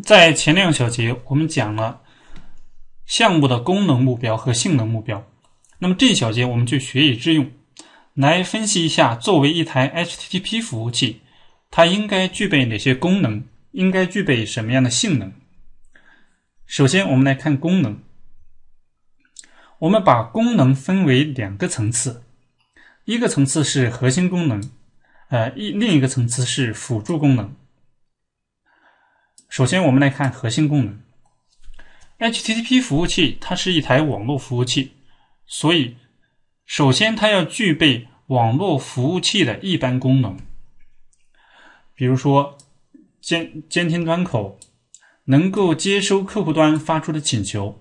在前两小节，我们讲了项目的功能目标和性能目标。那么这一小节我们就学以致用，来分析一下作为一台 HTTP 服务器，它应该具备哪些功能，应该具备什么样的性能。首先，我们来看功能。我们把功能分为两个层次，一个层次是核心功能，呃，一另一个层次是辅助功能。首先，我们来看核心功能。HTTP 服务器它是一台网络服务器，所以首先它要具备网络服务器的一般功能，比如说监监听端口，能够接收客户端发出的请求，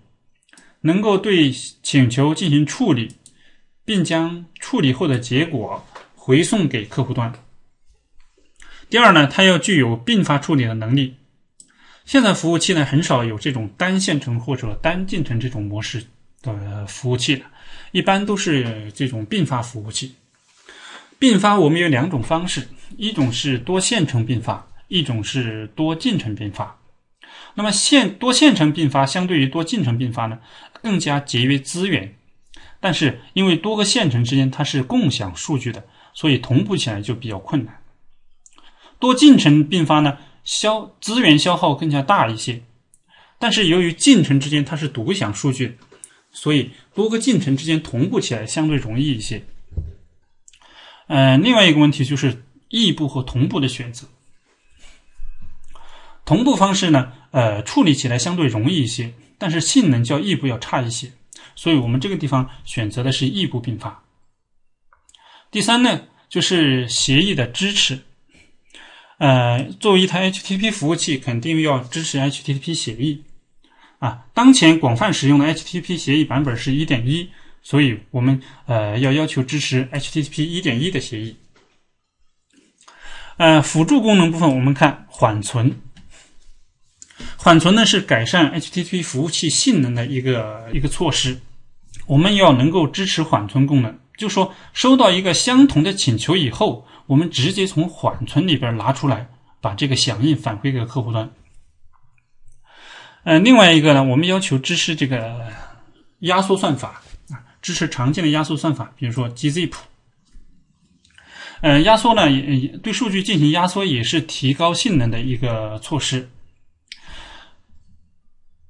能够对请求进行处理，并将处理后的结果回送给客户端。第二呢，它要具有并发处理的能力。现在服务器呢很少有这种单线程或者单进程这种模式的服务器了，一般都是这种并发服务器。并发我们有两种方式，一种是多线程并发，一种是多进程并发。那么线多线程并发相对于多进程并发呢，更加节约资源，但是因为多个线程之间它是共享数据的，所以同步起来就比较困难。多进程并发呢？消资源消耗更加大一些，但是由于进程之间它是独享数据，所以多个进程之间同步起来相对容易一些。呃，另外一个问题就是异步和同步的选择。同步方式呢，呃，处理起来相对容易一些，但是性能较异步要差一些，所以我们这个地方选择的是异步并发。第三呢，就是协议的支持。呃，作为一台 HTTP 服务器，肯定要支持 HTTP 协议啊。当前广泛使用的 HTTP 协议版本是1.1，所以我们呃要要求支持 HTTP 1.1的协议。呃，辅助功能部分，我们看缓存。缓存呢是改善 HTTP 服务器性能的一个一个措施，我们要能够支持缓存功能，就说收到一个相同的请求以后。我们直接从缓存里边拿出来，把这个响应反馈给客户端。呃，另外一个呢，我们要求支持这个压缩算法啊，支持常见的压缩算法，比如说 Gzip。呃，压缩呢，对数据进行压缩也是提高性能的一个措施。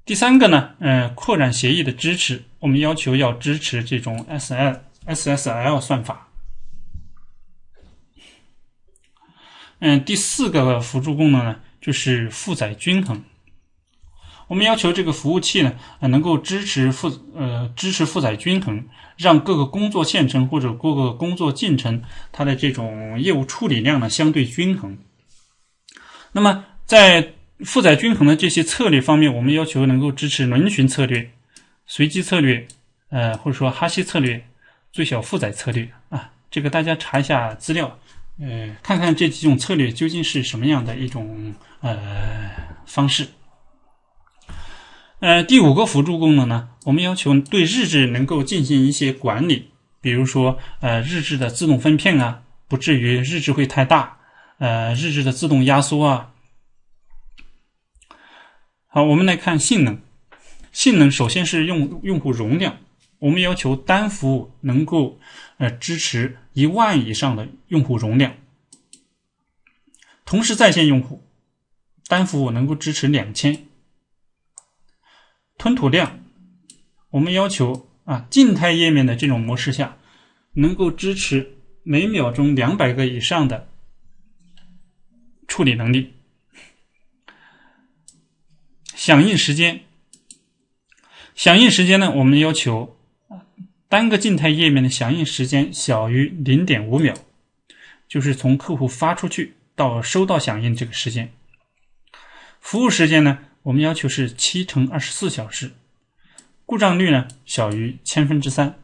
第三个呢，呃，扩展协议的支持，我们要求要支持这种 s l SSL 算法。嗯，第四个辅助功能呢，就是负载均衡。我们要求这个服务器呢，能够支持负呃支持负载均衡，让各个工作线程或者各个工作进程它的这种业务处理量呢相对均衡。那么在负载均衡的这些策略方面，我们要求能够支持轮询策略、随机策略，呃或者说哈希策略、最小负载策略啊，这个大家查一下资料。呃，看看这几种策略究竟是什么样的一种呃方式。呃，第五个辅助功能呢，我们要求对日志能够进行一些管理，比如说呃日志的自动分片啊，不至于日志会太大；呃，日志的自动压缩啊。好，我们来看性能。性能首先是用用户容量。我们要求单服务能够呃支持一万以上的用户容量，同时在线用户单服务能够支持两千，吞吐量，我们要求啊静态页面的这种模式下，能够支持每秒钟两百个以上的处理能力，响应时间，响应时间呢，我们要求。单个静态页面的响应时间小于零点五秒，就是从客户发出去到收到响应这个时间。服务时间呢，我们要求是七乘二十四小时。故障率呢，小于千分之三。